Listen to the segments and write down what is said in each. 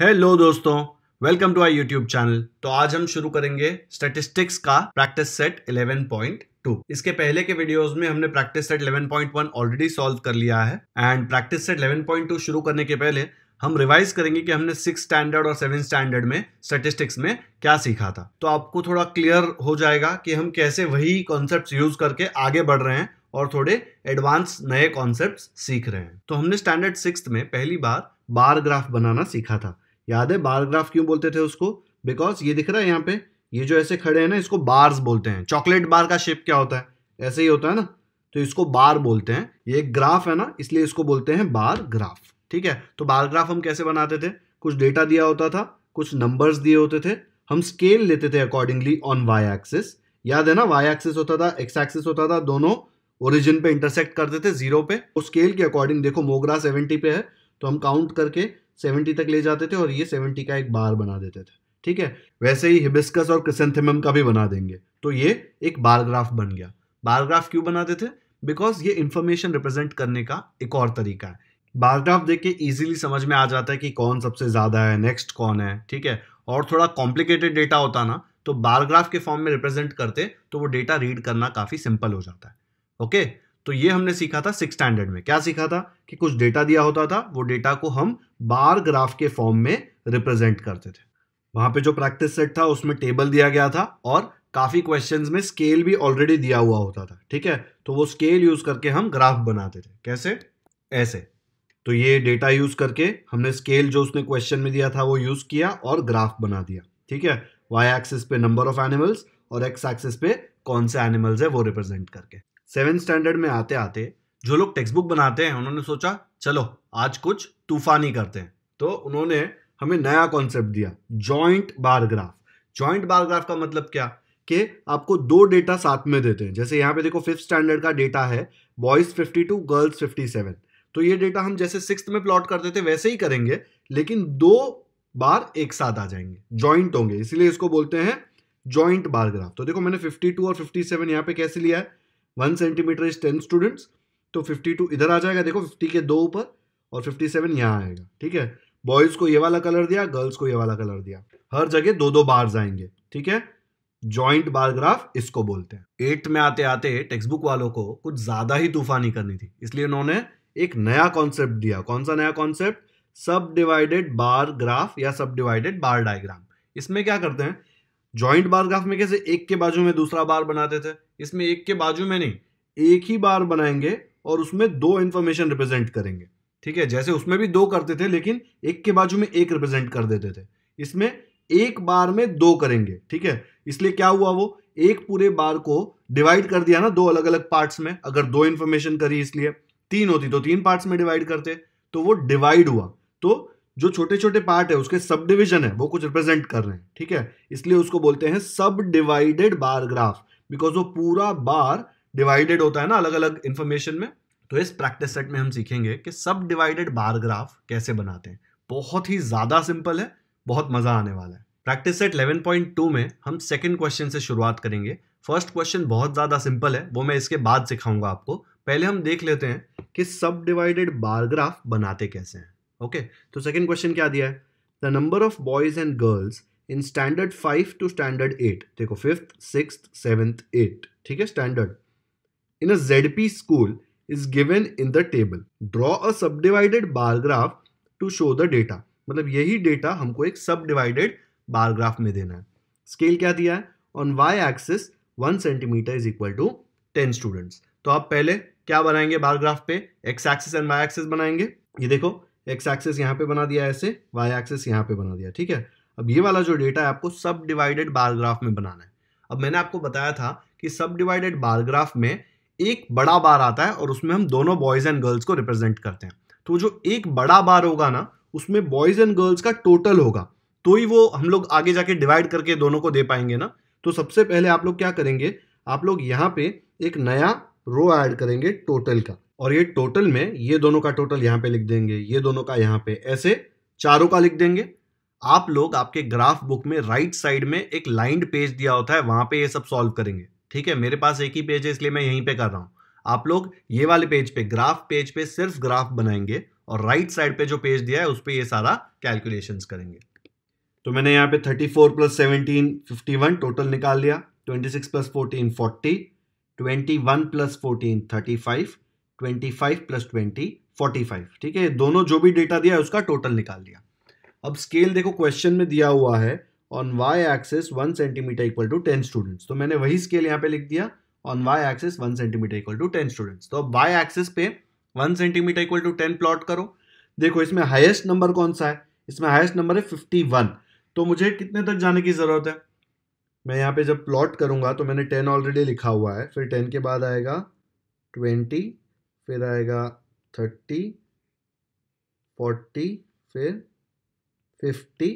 Hello दोस्तों welcome to I YouTube channel तो आज हम शुरू करेंगे स्टेटिस्टिक्स का प्रैक्टिस सेट 11.2 इसके पहले के वीडियोस में हमने प्रैक्टिस सेट 11.1 ऑलरेडी सॉल्व कर लिया है एंड प्रैक्टिस सेट 11.2 शुरू करने के पहले हम रिवाइज करेंगे कि हमने सिक्स स्टैंडर्ड और सेवन स्टैंडर्ड में स्टेटिस्टिक्स में क्या सीखा था तो आपको थोड़ा क्लियर हो जाएगा कि हम कैसे वही कॉन्सेप्ट यूज करके आगे बढ़ रहे हैं और थोड़े एडवांस नए कॉन्सेप्ट सीख रहे हैं तो हमने स्टैंडर्ड सिक्स में पहली बार बार ग्राफ बनाना सीखा था याद है बार ग्राफ क्यों बोलते थे उसको बिकॉज ये दिख रहा है यहाँ पे ये जो ऐसे खड़े हैं ना इसको बार्स बोलते हैं चॉकलेट बार का शेप क्या होता है ऐसे ही होता है ना तो इसको बार बोलते हैं ये एक ग्राफ है ना इसलिए इसको बोलते हैं बार ग्राफ ठीक है तो बार ग्राफ हम कैसे बनाते थे कुछ डेटा दिया होता था कुछ नंबर्स दिए होते थे हम स्केल लेते थे अकॉर्डिंगली ऑन वाई एक्सिस याद है ना वाई एक्सिस होता था एक्स एक्सिस होता था दोनों ओरिजिन पे इंटरसेक्ट करते थे जीरो पे और स्केल के अकॉर्डिंग देखो मोगरा सेवेंटी पे है तो हम काउंट करके सेवेंटी तक ले जाते थे और ये सेवेंटी का एक बार बना देते थे ठीक है वैसे ही हिबिस्कस और क्रिसेंथेमम का भी बना देंगे तो ये एक बारग्राफ बन गया बारग्राफ क्यों बनाते थे बिकॉज ये इन्फॉर्मेशन रिप्रेजेंट करने का एक और तरीका है बारग्राफ देख के ईजिली समझ में आ जाता है कि कौन सबसे ज़्यादा है नेक्स्ट कौन है ठीक है और थोड़ा कॉम्प्लिकेटेड डेटा होता ना तो बारग्राफ के फॉर्म में रिप्रेजेंट करते तो वो डेटा रीड करना काफ़ी सिंपल हो जाता है ओके okay? तो ये हमने सीखा था सिक्स स्टैंडर्ड में क्या सीखा था कि कुछ डेटा दिया होता था वो डेटा को हम बार ग्राफ के फॉर्म में रिप्रेजेंट करते थे वहां पे जो प्रैक्टिस सेट था उसमें टेबल दिया गया था और काफी क्वेश्चंस में स्केल भी ऑलरेडी दिया हुआ होता था ठीक है तो वो स्केल यूज करके हम ग्राफ बनाते थे कैसे ऐसे तो ये डेटा यूज करके हमने स्केल जो उसने क्वेश्चन में दिया था वो यूज किया और ग्राफ बना दिया ठीक है वाई एक्सिस पे नंबर ऑफ एनिमल्स और एक्स एक्सिस पे कौन से एनिमल्स है वो रिप्रेजेंट करके सेवन स्टैंडर्ड में आते आते जो लोग टेक्स्ट बुक बनाते हैं उन्होंने सोचा चलो आज कुछ तूफानी करते हैं तो उन्होंने हमें नया कॉन्सेप्ट दिया जॉइंट बारग्राफ जॉइंट बारग्राफ का मतलब क्या कि आपको दो डेटा साथ में देते हैं जैसे यहाँ पे देखो फिफ्थ स्टैंडर्ड का डेटा है boys fifty two girls seven तो ये डेटा हम जैसे सिक्स में प्लॉट करते थे वैसे ही करेंगे लेकिन दो बार एक साथ आ जाएंगे ज्वाइंट होंगे इसीलिए इसको बोलते हैं जॉइंट बारग्राफ तो देखो मैंने फिफ्टी टू और फिफ्टी सेवन यहाँ पे कैसे लिया है one centimetre is ten students तो फिफ्टी टू इधर आ जाएगा देखो फिफ्टी के दो ऊपर और फिफ्टी सेवन यहाँ आएगा ठीक है बॉयज़ को ये वाला कलर दिया गर्ल्स को ये वाला कलर दिया हर जगह दो दो बार आएंगे ठीक है जॉइंट बारग्राफ इसको बोलते हैं एट में आते आते टेक्स्ट बुक वालों को कुछ ज़्यादा ही तूफानी करनी थी इसलिए उन्होंने एक नया कॉन्सेप्ट दिया कौन सा नया कॉन्सेप्ट सब डिवाइडेड बार ग्राफ या सब डिवाइडेड बार डायग्राम इसमें क्या करते हैं ज्वाइंट बार ग्राफ में कैसे एक के बाजू में दूसरा बार बनाते थे इसमें एक के बाजू में नहीं एक ही बार बनाएंगे और उसमें दो इन्फॉर्मेशन रिप्रेजेंट करेंगे ठीक है जैसे उसमें भी दो करते थे लेकिन एक के बाजू में एक रिप्रेजेंट कर देते थे इसमें एक बार में दो करेंगे ठीक है इसलिए क्या हुआ वो एक पूरे बार को डिवाइड कर दिया ना दो अलग अलग पार्ट्स में अगर दो इन्फॉर्मेशन करी इसलिए तीन होती तो तीन पार्ट्स में डिवाइड करते तो वो डिवाइड हुआ तो जो छोटे छोटे पार्ट है उसके सब डिविजन है वो कुछ रिप्रेजेंट कर रहे हैं ठीक है इसलिए उसको बोलते हैं सब डिवाइडेड बार ग्राफ बिकॉज वो पूरा बार डिवाइडेड होता है ना अलग अलग इन्फॉर्मेशन में तो इस प्रैक्टिस सेट में हम सीखेंगे कि सब डिवाइडेड बार ग्राफ कैसे बनाते हैं बहुत ही ज़्यादा सिंपल है बहुत मज़ा आने वाला है प्रैक्टिस सेट 11.2 में हम सेकंड क्वेश्चन से शुरुआत करेंगे फर्स्ट क्वेश्चन बहुत ज़्यादा सिंपल है वो मैं इसके बाद सिखाऊंगा आपको पहले हम देख लेते हैं कि सब डिवाइडेड बार ग्राफ बनाते कैसे हैं ओके तो सेकेंड क्वेश्चन क्या दिया है the number of boys and girls in standard five to standard eight देखो फिफ्थ सिक्स सेवेंथ एट ठीक है standard in a Z P school is given in the table draw a sub divided bar graph to show the data मतलब यही data हमको एक सब divided bar graph में देना है स्केल क्या दिया है on Y axis one centimetre is equal to ten students तो आप पहले क्या बनाएंगे बारग्राफ पे X axis and Y axis बनाएंगे ये देखो एक्स एक्सेस यहाँ पे बना दिया ऐसे वाई एक्सेस यहाँ पे बना दिया ठीक है अब ये वाला जो डेटा है आपको सब डिवाइडेड बारग्राफ में बनाना है अब मैंने आपको बताया था कि सब डिवाइडेड बारग्राफ में एक बड़ा बार आता है और उसमें हम दोनों बॉयज़ एंड गर्ल्स को रिप्रेजेंट करते हैं तो जो एक बड़ा बार होगा ना उसमें बॉयज़ एंड गर्ल्स का टोटल होगा तो ही वो हम लोग आगे जाके डिवाइड करके दोनों को दे पाएंगे ना तो सबसे पहले आप लोग क्या करेंगे आप लोग यहाँ पे एक नया रो ऐड करेंगे टोटल का और ये टोटल में ये दोनों का टोटल यहाँ पे लिख देंगे ये दोनों का यहाँ पे ऐसे चारों का लिख देंगे आप लोग आपके ग्राफ बुक में राइट साइड में एक लाइंड पेज दिया होता है वहां पे ये सब सॉल्व करेंगे ठीक है मेरे पास एक ही पेज है इसलिए मैं यहीं पे कर रहा हूँ आप लोग ये वाले पेज पे ग्राफ पेज पे सिर्फ ग्राफ बनाएंगे और राइट साइड पे जो पेज दिया है उस पर यह सारा कैलकुलेशन करेंगे तो मैंने यहाँ पे thirty four plus seventeen total निकाल लिया twenty six plus fourteen forty twenty one plus fourteen thirty five 25 plus twenty forty ठीक है दोनों जो भी डेटा दिया है उसका टोटल निकाल लिया अब स्केल देखो क्वेश्चन में दिया हुआ है on Y axis one centimetre equal to ten students तो मैंने वही स्केल यहाँ पे लिख दिया on Y axis one centimetre equal to ten students तो अब वाई एक्सेस पे one centimetre equal to ten plot करो देखो इसमें हाइस्ट नंबर कौन सा है इसमें हाइस्ट नंबर है फिफ्टी वन तो मुझे कितने तक जाने की ज़रूरत है मैं यहाँ पे जब प्लॉट करूंगा तो मैंने टेन ऑलरेडी लिखा हुआ है फिर टेन के बाद आएगा ट्वेंटी फिर आएगा थर्टी फोर्टी फिर फिफ्टी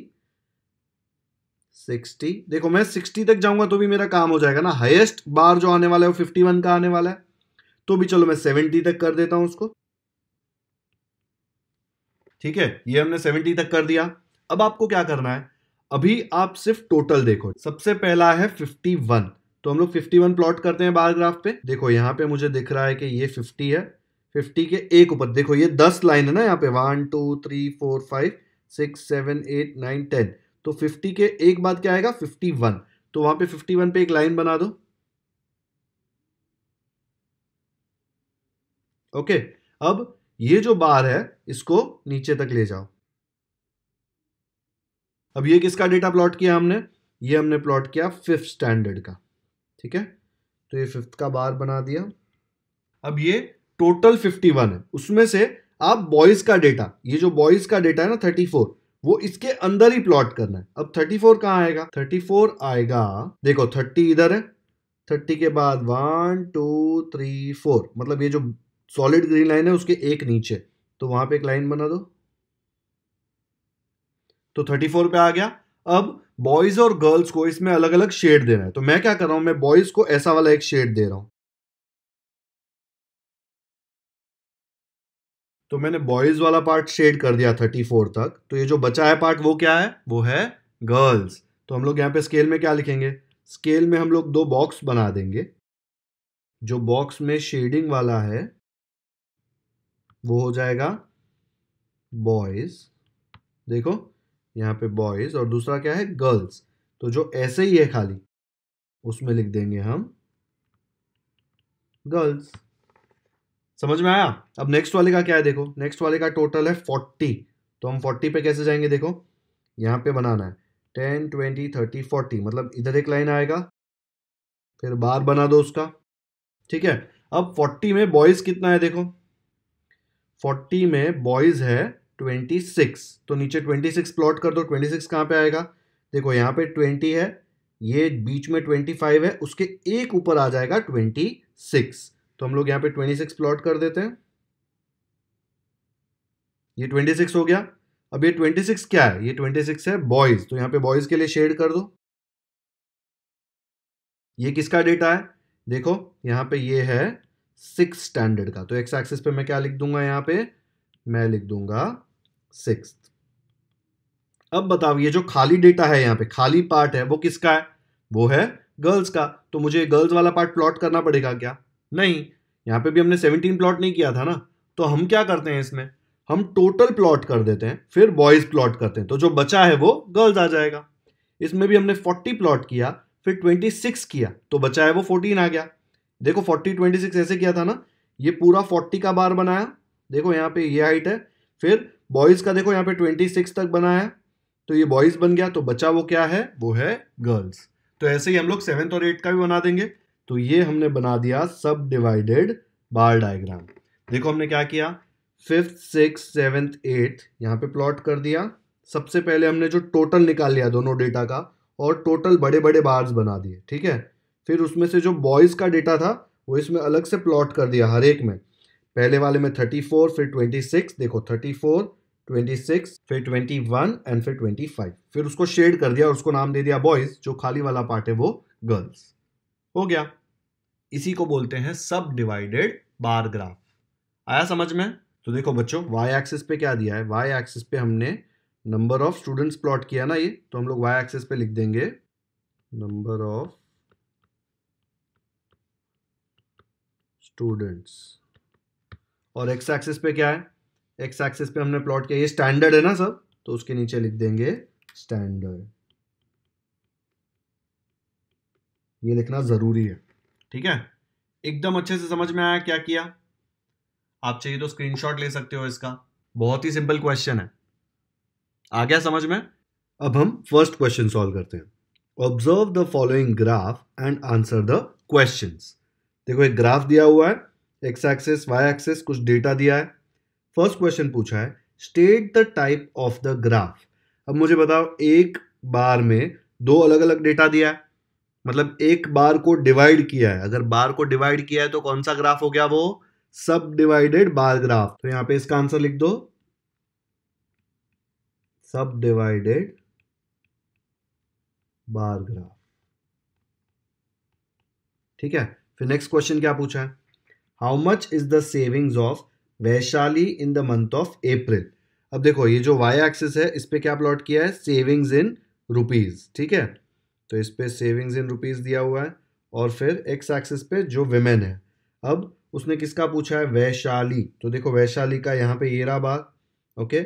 सिक्सटी देखो मैं सिक्सटी तक जाऊंगा तो भी मेरा काम हो जाएगा ना हाईएस्ट बार जो आने वाला है वो फिफ्टी वन का आने वाला है तो भी चलो मैं सेवेंटी तक कर देता हूं उसको ठीक है ये हमने सेवेंटी तक कर दिया अब आपको क्या करना है अभी आप सिर्फ टोटल देखो सबसे पहला है फिफ्टी वन तो हम लोग फिफ्टी वन प्लॉट करते हैं बार ग्राफ पे देखो यहां पे मुझे दिख रहा है कि ये फिफ्टी है फिफ्टी के एक ऊपर देखो ये दस लाइन है ना यहाँ पे one two three four five six seven eight nine ten तो फिफ्टी के एक बाद क्या आएगा फिफ्टी वन तो वहां पे फिफ्टी वन पे एक लाइन बना दो ओके अब ये जो बार है इसको नीचे तक ले जाओ अब ये किसका डेटा प्लॉट किया हमने ये हमने प्लॉट किया फिफ्थ स्टैंडर्ड का ठीक है तो ये फिफ्थ का बार बना दिया अब ये टोटल 51 है उसमें से आप बॉयज का डेटा ये जो बॉयज का डेटा है ना 34 वो इसके अंदर ही प्लॉट करना है अब 34 फोर कहाँ आएगा 34 आएगा देखो 30 इधर है 30 के बाद वन टू थ्री फोर मतलब ये जो सॉलिड ग्रीन लाइन है उसके एक नीचे तो वहां पे एक लाइन बना दो तो 34 पे आ गया अब बॉयज और गर्ल्स को इसमें अलग अलग शेड देना है तो मैं क्या कर रहा हूं मैं बॉयज को ऐसा वाला एक शेड दे रहा हूं तो मैंने बॉयज़ वाला पार्ट शेड कर दिया थर्टी फोर तक तो ये जो बचा है पार्ट वो क्या है वो है गर्ल्स तो हम लोग यहाँ पे स्केल में क्या लिखेंगे स्केल में हम लोग दो बॉक्स बना देंगे जो बॉक्स में शेडिंग वाला है वो हो जाएगा बॉयज़ देखो यहाँ पे बॉयज़ और दूसरा क्या है गर्ल्स तो जो ऐसे ही है खाली उसमें लिख देंगे हम गर्ल्स समझ में आया अब नेक्स्ट वाले का क्या है देखो नेक्स्ट वाले का टोटल है फोर्टी तो हम फोर्टी पे कैसे जाएंगे देखो यहाँ पे बनाना है टेन ट्वेंटी थर्टी फोर्टी मतलब इधर एक लाइन आएगा फिर बार बना दो उसका ठीक है अब फोर्टी में बॉयज़ कितना है देखो फोर्टी में बॉयज़ है ट्वेंटी सिक्स तो नीचे ट्वेंटी सिक्स प्लॉट कर दो ट्वेंटी सिक्स कहाँ पे आएगा देखो यहाँ पे ट्वेंटी है ये बीच में ट्वेंटी फाइव है उसके एक ऊपर आ जाएगा ट्वेंटी सिक्स तो हम लोग यहाँ पे 26 प्लॉट कर देते हैं ये 26 हो गया अब ये 26 क्या है ये 26 है बॉयज तो यहां पे बॉयज के लिए शेड कर दो ये किसका डेटा है देखो यहाँ पे ये है सिक्स स्टैंडर्ड का तो एक्स एक्सिस पे मैं क्या लिख दूंगा यहाँ पे मैं लिख दूंगा सिक्स अब बताओ ये जो खाली डेटा है यहाँ पे खाली पार्ट है वो किसका है वो है गर्ल्स का तो मुझे गर्ल्स वाला पार्ट प्लॉट करना पड़ेगा क्या नहीं यहाँ पे भी हमने 17 प्लॉट नहीं किया था ना तो हम क्या करते हैं इसमें हम टोटल प्लॉट कर देते हैं फिर बॉयज प्लॉट करते हैं तो जो बचा है वो गर्ल्स आ जाएगा इसमें भी हमने 40 प्लॉट किया फिर 26 किया तो बचा है वो 14 आ गया देखो 40 26 ऐसे किया था ना ये पूरा 40 का बार बनाया देखो यहाँ पे ये हाइट है फिर बॉयज़ का देखो यहाँ पे 26 तक बनाया तो ये बॉयज़ बन गया तो बचा वो क्या है वो है गर्ल्स तो ऐसे ही हम लोग सेवन्थ और एट का भी बना देंगे तो ये हमने बना दिया सब डिवाइडेड बार डायग्राम देखो हमने क्या किया फिफ्थ सिक्स सेवेंथ एट्थ यहाँ पे प्लॉट कर दिया सबसे पहले हमने जो टोटल निकाल लिया दोनों डेटा का और टोटल बड़े बड़े बार्स बना दिए ठीक है फिर उसमें से जो बॉयज़ का डेटा था वो इसमें अलग से प्लॉट कर दिया हर एक में पहले वाले में थर्टी फोर फिर ट्वेंटी सिक्स देखो थर्टी फोर ट्वेंटी सिक्स फिर ट्वेंटी वन एंड फिर ट्वेंटी फाइव फिर उसको शेड कर दिया और उसको नाम दे दिया बॉयज़ जो खाली वाला पार्ट है वो गर्ल्स हो गया इसी को बोलते हैं सब डिवाइडेड बार ग्राफ आया समझ में तो देखो बच्चों वाई एक्सिस पे क्या दिया है वाई एक्सिस पे हमने नंबर ऑफ स्टूडेंट्स प्लॉट किया ना ये तो हम लोग वाई एक्सिस पे लिख देंगे नंबर ऑफ स्टूडेंट्स और एक्स एक्सिस पे क्या है एक्स एक्सिस पे हमने प्लॉट किया ये स्टैंडर्ड है ना सब तो उसके नीचे लिख देंगे स्टैंडर्ड ये लिखना जरूरी है ठीक है एकदम अच्छे से समझ में आया क्या किया आप चाहिए तो स्क्रीनशॉट ले सकते हो इसका बहुत ही सिंपल क्वेश्चन है आ गया समझ में अब हम फर्स्ट क्वेश्चन सॉल्व करते हैं observe the following graph and answer the question देखो एक ग्राफ दिया हुआ है एक्स एक्सेस वाई एक्सेस कुछ डेटा दिया है फर्स्ट क्वेश्चन पूछा है state the type of the graph अब मुझे बताओ एक बार में दो अलग अलग डेटा दिया है मतलब एक बार को डिवाइड किया है अगर बार को डिवाइड किया है तो कौन सा ग्राफ हो गया वो सब डिवाइडेड बार ग्राफ तो यहां पे इसका आंसर लिख दो सब डिवाइडेड बार ग्राफ ठीक है फिर नेक्स्ट क्वेश्चन क्या पूछा है how much is the savings of Vaishali in the month of April अब देखो ये जो वाई एक्सिस है इस पर क्या प्लॉट किया है सेविंग्स इन रुपीज ठीक है तो इस पर सेविंग्स इन रुपीज़ दिया हुआ है और फिर एक्स एक्सिस पे जो वेमेन है अब उसने किसका पूछा है वैशाली तो देखो वैशाली का यहाँ पे ये रहा बात ओके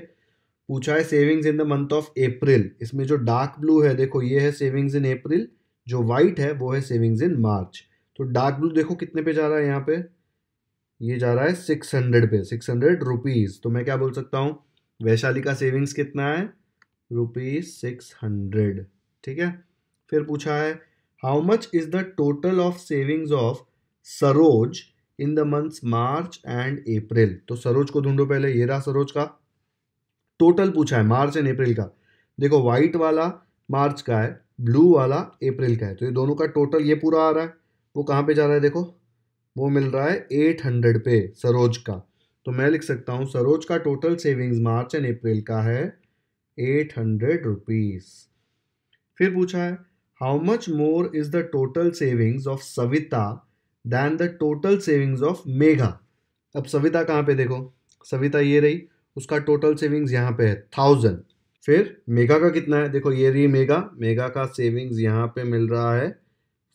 पूछा है savings in the month of April इसमें जो डार्क ब्लू है देखो ये है सेविंग्स इन अप्रैल जो वाइट है वो है सेविंग्स इन मार्च तो डार्क ब्लू देखो कितने पे जा रहा है यहाँ पे ये जा रहा है सिक्स हंड्रेड पे सिक्स हंड्रेड रुपीज़ तो मैं क्या बोल सकता हूँ वैशाली का सेविंग्स कितना है रुपीज़ सिक्स हंड्रेड ठीक है फिर पूछा है how much is the total of savings of Saroj in the months March and April तो सरोज को ढूंढो पहले ये रहा सरोज का टोटल पूछा है मार्च एंड अप्रैल का देखो व्हाइट वाला मार्च का है ब्लू वाला अप्रैल का है तो ये दोनों का टोटल ये पूरा आ रहा है वो कहाँ पे जा रहा है देखो वो मिल रहा है एट हंड्रेड पे सरोज का तो मैं लिख सकता हूँ सरोज का total savings March and April का है एट हंड्रेड रुपीज़ फिर पूछा है how much more is the total savings of Savita than the total savings of Megha अब सविता कहाँ पे देखो सविता ये रही उसका टोटल सेविंग्स यहाँ पे है थाउजेंड फिर मेगा का कितना है देखो ये रही मेगा मेगा का सेविंग्स यहाँ पे मिल रहा है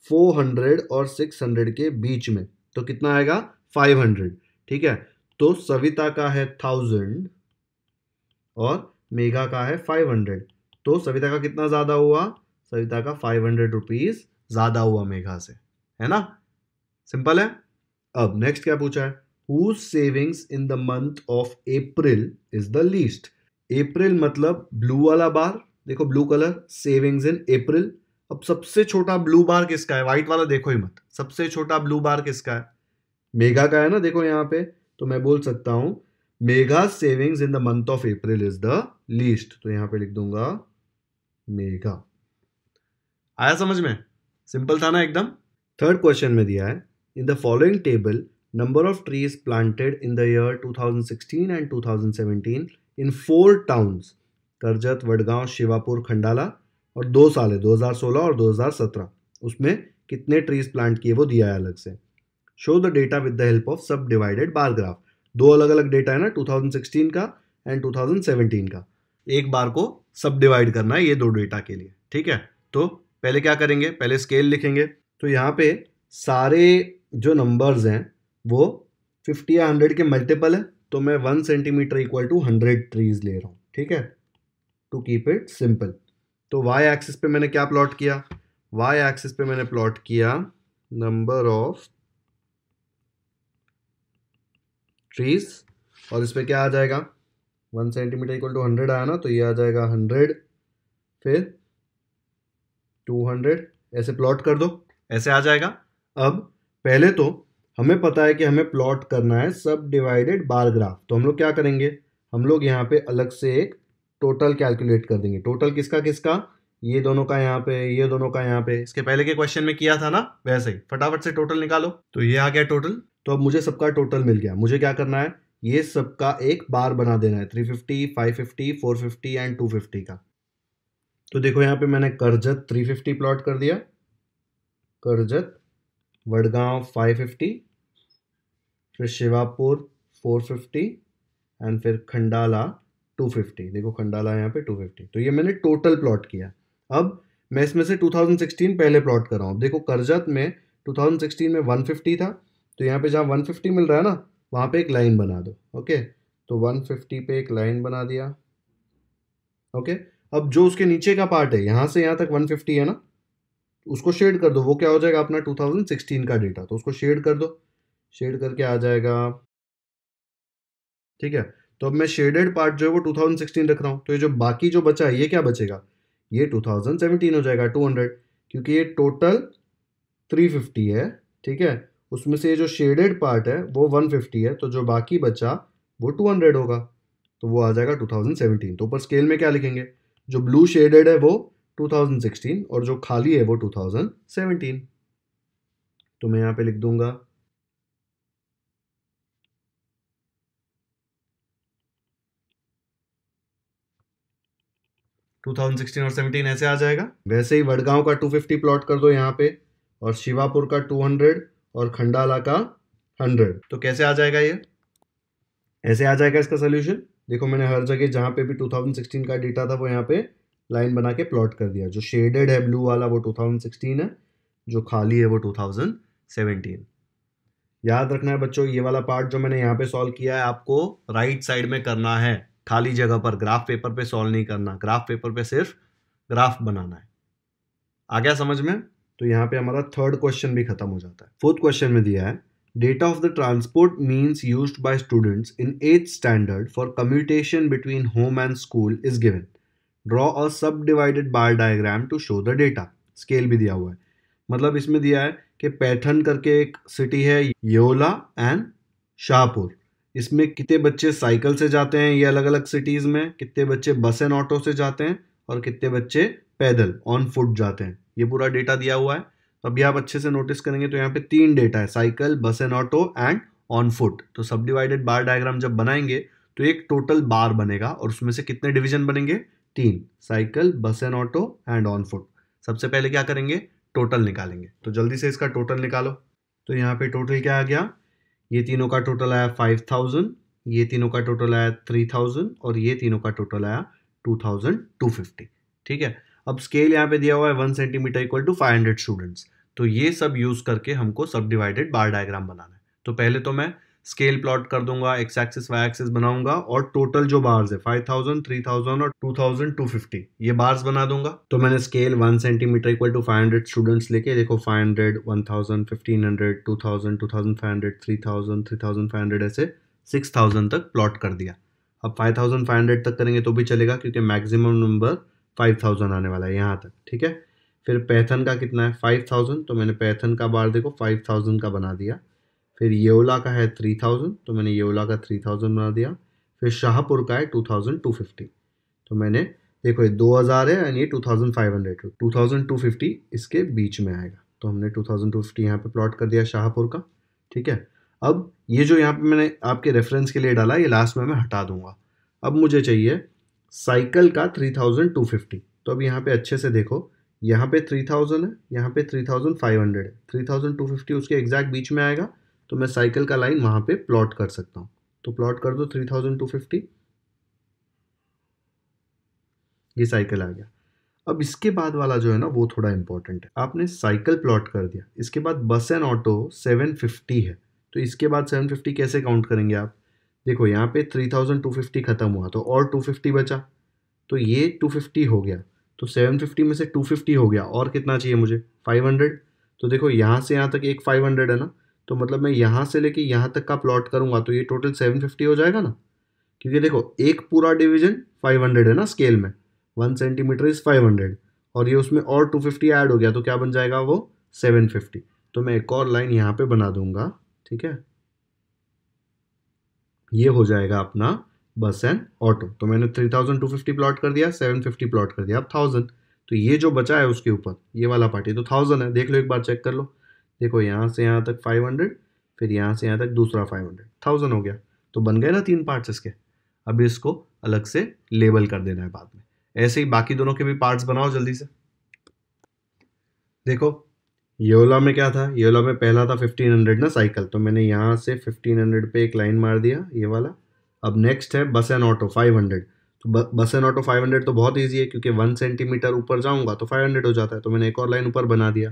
फोर हंड्रेड और सिक्स हंड्रेड के बीच में तो कितना आएगा फाइव हंड्रेड ठीक है तो सविता का है थाउजेंड और मेगा का है फाइव हंड्रेड तो सविता का कितना ज़्यादा हुआ सविता का फाइव हंड्रेड रुपीज ज्यादा हुआ मेघा से है ना सिंपल है अब नेक्स्ट क्या पूछा है whose savings in the month of April is the least April मतलब ब्लू वाला बार देखो blue colour savings in April अब सबसे छोटा ब्लू बार किसका है व्हाइट वाला देखो ही मत सबसे छोटा ब्लू बार किसका है मेघा का है ना देखो यहाँ पे तो मैं बोल सकता हूं Megha savings in the month of April is the least तो यहाँ पे लिख दूंगा मेघा आया समझ में सिंपल था ना एकदम थर्ड क्वेश्चन में दिया है in the following table number of trees planted in the year 2016 and 2017 in four towns Karjat Vadgaon Shivapur Khandala और दो साल है 2016 और 2017 उसमें कितने ट्रीज प्लांट किए वो दिया है अलग से show the data with the help of sub divided bar graph दो अलग अलग डेटा है ना 2016 का एंड 2017 का एक बार को सब डिवाइड करना है ये दो डेटा के लिए ठीक है तो पहले क्या करेंगे पहले स्केल लिखेंगे तो यहाँ पे सारे जो नंबर्स हैं वो फिफ्टी या हंड्रेड के मल्टीपल है तो मैं one centimetre equal to hundred trees ले रहा हूँ ठीक है टू कीप इट सिंपल तो वाई एक्सिस पे मैंने क्या प्लॉट किया वाई एक्सिस पे मैंने प्लॉट किया नंबर ऑफ ट्रीज और इस पर क्या आ जाएगा one centimetre equal to hundred आया ना तो ये आ जाएगा हंड्रेड फिर टू हंड्रेड ऐसे प्लॉट कर दो ऐसे आ जाएगा अब पहले तो हमें पता है कि हमें प्लॉट करना है सब डिवाइडेड बार ग्राफ तो हम लोग क्या करेंगे हम लोग यहाँ पे अलग से एक टोटल कैलकुलेट कर देंगे टोटल किसका किसका ये दोनों का यहाँ पे ये दोनों का यहाँ पे इसके पहले के क्वेश्चन में किया था ना वैसे ही फटाफट से टोटल निकालो तो ये आ गया टोटल तो अब मुझे सबका टोटल मिल गया मुझे क्या करना है ये सबका एक बार बना देना है three fifty five fifty four fifty and two fifty का तो देखो यहाँ पे मैंने करजत 350 प्लॉट कर दिया करजत वडगांव 550 फिर शिवापुर 450 एंड फिर खंडाला 250 देखो खंडाला यहाँ पे 250 तो ये मैंने टोटल प्लॉट किया अब मैं इसमें से 2016 पहले प्लॉट कर रहा हूँ देखो करजत में 2016 में 150 था तो यहाँ पे जहाँ 150 मिल रहा है ना वहाँ पे एक लाइन बना दो ओके तो 150 पे एक लाइन बना दिया ओके अब जो उसके नीचे का पार्ट है यहाँ से यहाँ तक 150 है ना उसको शेड कर दो वो क्या हो जाएगा अपना 2016 का डेटा तो उसको शेड कर दो शेड करके आ जाएगा ठीक है तो अब मैं शेडेड पार्ट जो है वो 2016 रख रहा हूँ तो ये जो बाकी जो बचा है ये क्या बचेगा ये 2017 हो जाएगा 200 क्योंकि ये टोटल 350 है ठीक है उसमें से ये जो शेडेड पार्ट है वो 150 है तो जो बाकी बचा वो 200 होगा तो वो आ जाएगा 2017 तो ऊपर स्केल में क्या लिखेंगे जो ब्लू शेडेड है वो 2016 और जो खाली है वो 2017 तो मैं यहां पे लिख दूंगा टू थाउजेंड सिक्सटीन और सेवनटीन ऐसे आ जाएगा वैसे ही वडगांव का टू फिफ्टी प्लॉट कर दो यहाँ पे और शिवापुर का टू हंड्रेड और खंडाला का हंड्रेड तो कैसे आ जाएगा ये ऐसे आ जाएगा इसका सोल्यूशन देखो मैंने हर जगह जहाँ पे भी 2016 का डेटा था वो यहाँ पे लाइन बना के प्लॉट कर दिया जो शेडेड है ब्लू वाला वो 2016 है जो खाली है वो 2017 याद रखना है बच्चों ये वाला पार्ट जो मैंने यहाँ पे सॉल्व किया है आपको राइट साइड में करना है खाली जगह पर ग्राफ पेपर पे सॉल्व नहीं करना ग्राफ पेपर पे सिर्फ ग्राफ बनाना है आ गया समझ में तो यहाँ पे हमारा थर्ड क्वेश्चन भी खत्म हो जाता है फोर्थ क्वेश्चन में दिया है Data of the transport means used by students in 8th standard for commutation between home and school is given. Draw a subdivided bar diagram to show the data. Scale भी दिया हुआ है मतलब इसमें दिया है कि पैठन करके एक सिटी है योला एंड शाहपुर इसमें कितने बच्चे साइकिल से जाते हैं ये अलग अलग सिटीज़ में कितने बच्चे बस एंड ऑटो से जाते हैं और कितने बच्चे पैदल ऑन फुट जाते हैं ये पूरा डेटा दिया हुआ है तो अभी आप अच्छे से नोटिस करेंगे तो यहाँ पे तीन डेटा है cycle bus and auto and on foot तो सब डिवाइडेड बार डायग्राम जब बनाएंगे तो एक टोटल बार बनेगा और उसमें से कितने डिवीजन बनेंगे तीन cycle bus and auto and on foot सबसे पहले क्या करेंगे टोटल निकालेंगे तो जल्दी से इसका टोटल निकालो तो यहाँ पे टोटल क्या आ गया ये तीनों का टोटल आया फाइव थाउजेंड ये तीनों का टोटल आया थ्री थाउजेंड और ये तीनों का टोटल आया टू थाउजेंड टू फिफ्टी ठीक है अब स्केल यहाँ पे दिया हुआ है one centimetre equal to five hundred students तो ये सब यूज़ करके हमको सब डिवाइडेड बार डायग्राम बनाना है तो पहले तो मैं स्केल प्लॉट कर दूंगा एक्स एक्सिस वाई एक्सिस बनाऊंगा और टोटल जो बार्स है 5000, 3000 और 2250 ये बार्स बना दूंगा तो मैंने scale 1 centimetre equal to 500 students लेके देखो 500, 1000, 1500, 2000, 2500, 3000, 3500 ऐसे 6000 तक प्लॉट कर दिया अब 5500 तक करेंगे तो भी चलेगा क्योंकि मैक्सिमम नंबर 5000 आने वाला है यहाँ तक ठीक है फिर पैथन का कितना है फाइव थाउजेंड तो मैंने पैथन का बार देखो फाइव थाउजेंड का बना दिया फिर येवला का है थ्री थाउजेंड तो मैंने येवला का थ्री थाउजेंड बना दिया फिर शाहपुर का है टू थाउजेंड टू फिफ्टी तो मैंने देखो ये दो हज़ार है एंड ये two thousand five hundred two thousand two fifty इसके बीच में आएगा तो हमने टू थाउजेंड टू फिफ्टी यहाँ पर प्लॉट कर दिया शाहपुर का ठीक है अब ये जो यहाँ पे मैंने आपके रेफरेंस के लिए डाला ये लास्ट में मैं हटा दूंगा अब मुझे चाहिए साइकिल का थ्री थाउजेंड टू फिफ्टी तो अब यहाँ पे अच्छे से देखो यहाँ पे थ्री थाउजेंड है यहाँ पे थ्री थाउजेंड फाइव हंड्रेड है थ्री थाउजेंड टू फिफ्टी उसके एग्जैक्ट बीच में आएगा तो मैं साइकिल का लाइन वहाँ पे प्लॉट कर सकता हूँ तो प्लॉट कर दो थ्री थाउजेंड टू फिफ्टी ये साइकिल आ गया अब इसके बाद वाला जो है ना वो थोड़ा इंपॉर्टेंट है आपने साइकिल प्लॉट कर दिया इसके बाद बस एंड ऑटो सेवन फिफ्टी है तो इसके बाद सेवन फिफ्टी कैसे काउंट करेंगे आप देखो यहाँ पे थ्री थाउजेंड टू फिफ्टी ख़त्म हुआ तो और टू फिफ्टी बचा तो ये टू फिफ्टी हो गया तो 750 में से 250 हो गया और कितना चाहिए मुझे 500 तो देखो यहाँ से यहाँ तक एक 500 है ना तो मतलब मैं यहाँ से लेके यहाँ तक का प्लॉट करूँगा तो ये टोटल 750 हो जाएगा ना क्योंकि देखो एक पूरा डिवीजन 500 है ना स्केल में वन सेंटीमीटर इज़ हंड्रेड और ये उसमें और फिफ्टी ऐड हो गया तो क्या बन जाएगा वो फिफ्टी तो मैं एक और लाइन यहाँ पर बना दूंगा ठीक है ये हो जाएगा अपना बस एंड ऑटो तो मैंने three thousand two fifty plot कर दिया सेवन फिफ्टी प्लॉट कर दिया अब थाउजेंड तो ये जो बचा है उसके ऊपर ये वाला पार्टी तो थाउजेंड है देख लो एक बार चेक कर लो देखो यहाँ से यहाँ तक फाइव हंड्रेड फिर यहाँ से यहाँ तक दूसरा फाइव हंड्रेड थाउजेंड हो गया तो बन गए ना तीन पार्ट्स इसके अभी इसको अलग से लेबल कर देना है बाद में ऐसे ही बाकी दोनों के भी पार्ट्स बनाओ जल्दी से देखो योला में क्या था योला में पहला था फिफ्टीन हंड्रेड ना साइकिल तो मैंने यहाँ से फिफ्टीन हंड्रेड पे एक लाइन मार दिया ये वाला अब नेक्स्ट है बस एंड ऑटो फाइव हंड्रेड तो बस एंड ऑटो फाइव हंड्रेड तो बहुत ईजी है क्योंकि वन सेंटीमीटर ऊपर जाऊँगा तो फाइव हंड्रेड हो जाता है तो मैंने एक और लाइन ऊपर बना दिया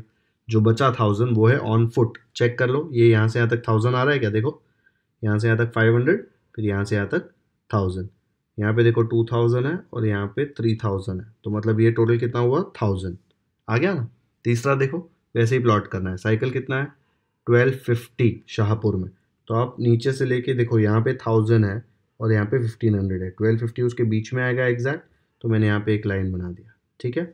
जो बचा थाउजेंड वो है ऑन फुट चेक कर लो ये यहाँ से यहाँ तक थाउजेंड आ रहा है क्या देखो यहाँ से यहाँ तक फाइव हंड्रेड फिर यहाँ से यहाँ तक थाउजेंड यहाँ पे देखो टू थाउजेंड है और यहाँ पे थ्री थाउजेंड है तो मतलब ये टोटल कितना हुआ थाउजेंड आ गया ना तीसरा देखो वैसे ही प्लॉट करना है साइकिल कितना है ट्वेल्व फिफ्टी शाहपुर में तो आप नीचे से लेके देखो यहाँ पे थाउजेंड है और यहाँ पे 1500 है 1250 उसके बीच में आएगा एग्जैक्ट तो मैंने यहाँ पे एक लाइन बना दिया ठीक है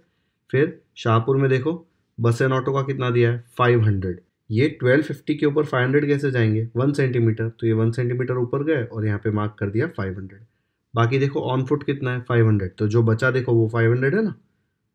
फिर शाहपुर में देखो बस एंड ऑटो का कितना दिया है 500 ये 1250 के ऊपर 500 कैसे जाएंगे वन सेंटीमीटर तो ये वन सेंटीमीटर ऊपर गए और यहाँ पे मार्क कर दिया 500 बाकी देखो ऑन फुट कितना है 500 तो जो बचा देखो वो 500 है ना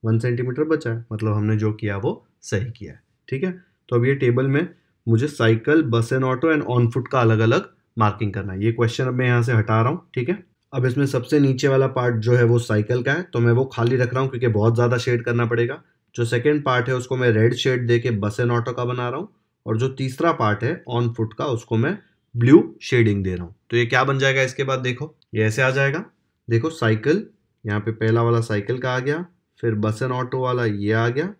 वन सेंटीमीटर बचा है मतलब हमने जो किया वो सही किया है ठीक है तो अब ये टेबल में मुझे cycle bus and auto and on foot का अलग अलग मार्किंग करना है ये क्वेश्चन अब मैं यहाँ से हटा रहा हूँ ठीक है अब इसमें सबसे नीचे वाला पार्ट जो है वो साइकिल का है तो मैं वो खाली रख रहा हूँ क्योंकि बहुत ज़्यादा शेड करना पड़ेगा जो सेकेंड पार्ट है उसको मैं रेड शेड दे के बस एंड ऑटो का बना रहा हूँ और जो तीसरा पार्ट है ऑन फुट का उसको मैं ब्लू शेडिंग दे रहा हूँ तो ये क्या बन जाएगा इसके बाद देखो ये ऐसे आ जाएगा देखो साइकिल यहाँ पे पहला वाला साइकिल का आ गया फिर बस एंड ऑटो वाला ये आ गया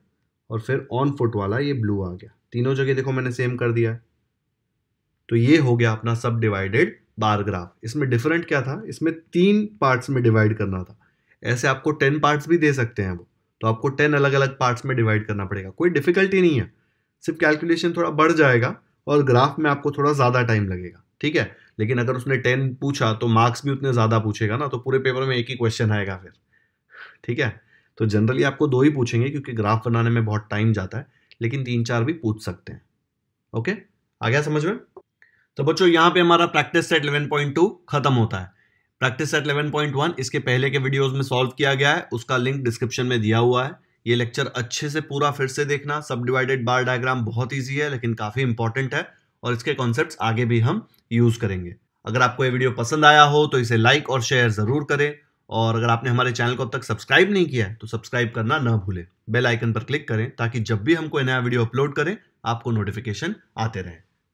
और फिर ऑन फुट वाला ये ब्लू आ गया तीनों जगह देखो मैंने सेम कर दिया है तो ये हो गया अपना सब डिवाइडेड बार ग्राफ इसमें डिफरेंट क्या था इसमें तीन पार्ट्स में डिवाइड करना था ऐसे आपको टेन पार्ट्स भी दे सकते हैं वो तो आपको टेन अलग अलग पार्ट्स में डिवाइड करना पड़ेगा कोई डिफिकल्टी नहीं है सिर्फ कैलकुलेशन थोड़ा बढ़ जाएगा और ग्राफ में आपको थोड़ा ज़्यादा टाइम लगेगा ठीक है लेकिन अगर उसने टेन पूछा तो मार्क्स भी उतने ज़्यादा पूछेगा ना तो पूरे पेपर में एक ही क्वेश्चन आएगा फिर ठीक है तो जनरली आपको दो ही पूछेंगे क्योंकि ग्राफ बनाने में बहुत टाइम जाता है लेकिन तीन चार भी पूछ सकते हैं ओके आ गया समझ में तो बच्चों यहाँ पे हमारा प्रैक्टिस सेट 11.2 खत्म होता है प्रैक्टिस सेट 11.1 इसके पहले के वीडियोस में सॉल्व किया गया है उसका लिंक डिस्क्रिप्शन में दिया हुआ है ये लेक्चर अच्छे से पूरा फिर से देखना सब डिवाइडेड बार डायग्राम बहुत ईजी है लेकिन काफ़ी इंपॉर्टेंट है और इसके कॉन्सेप्ट आगे भी हम यूज़ करेंगे अगर आपको ये वीडियो पसंद आया हो तो इसे लाइक और शेयर ज़रूर करें और अगर आपने हमारे चैनल को अब तक सब्सक्राइब नहीं किया है तो सब्सक्राइब करना ना भूलें बेल आइकन पर क्लिक करें ताकि जब भी हम कोई नया वीडियो अपलोड करें आपको नोटिफिकेशन आते रहें